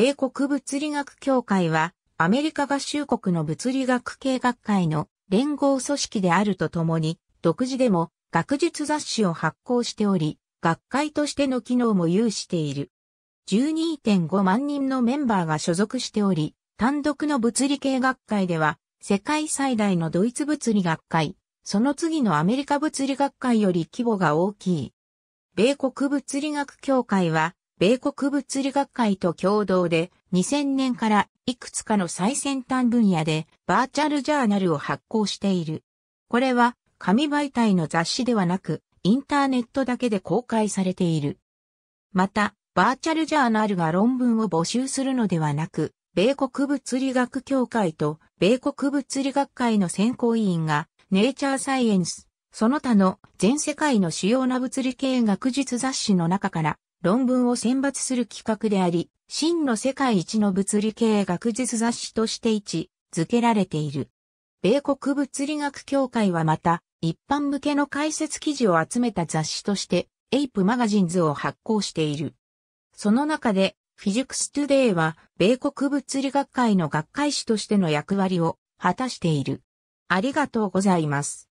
米国物理学協会は、アメリカ合衆国の物理学系学会の連合組織であるとともに、独自でも学術雑誌を発行しており、学会としての機能も有している。12.5万人のメンバーが所属しており、単独の物理系学会では、世界最大のドイツ物理学会、その次のアメリカ物理学会より規模が大きい。米国物理学協会は、米国物理学会と共同で2000年からいくつかの最先端分野でバーチャルジャーナルを発行している。これは紙媒体の雑誌ではなくインターネットだけで公開されている。また、バーチャルジャーナルが論文を募集するのではなく、米国物理学協会と米国物理学会の選考委員が、ネイチャーサイエンス、その他の全世界の主要な物理系学術雑誌の中から論文を選抜する企画であり、真の世界一の物理系学術雑誌として位置づけられている。米国物理学協会はまた、一般向けの解説記事を集めた雑誌として、エイプマガジンズを発行している。その中で、フィジクストゥデイは、米国物理学会の学会誌としての役割を果たしている。ありがとうございます。